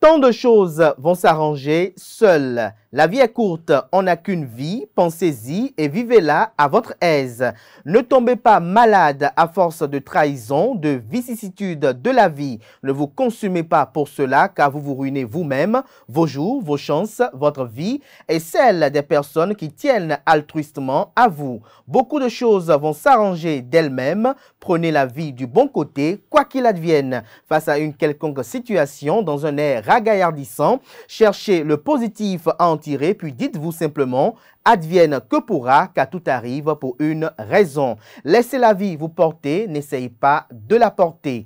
Tant de choses vont s'arranger seules. La vie est courte, on n'a qu'une vie, pensez-y et vivez-la à votre aise. Ne tombez pas malade à force de trahison, de vicissitudes de la vie. Ne vous consumez pas pour cela car vous vous ruinez vous-même, vos jours, vos chances, votre vie et celle des personnes qui tiennent altruistement à vous. Beaucoup de choses vont s'arranger d'elles-mêmes. Prenez la vie du bon côté, quoi qu'il advienne. Face à une quelconque situation dans un air ragaillardissant, cherchez le positif à en tirer, puis dites-vous simplement advienne que pourra, car tout arrive pour une raison. Laissez la vie vous porter, n'essayez pas de la porter.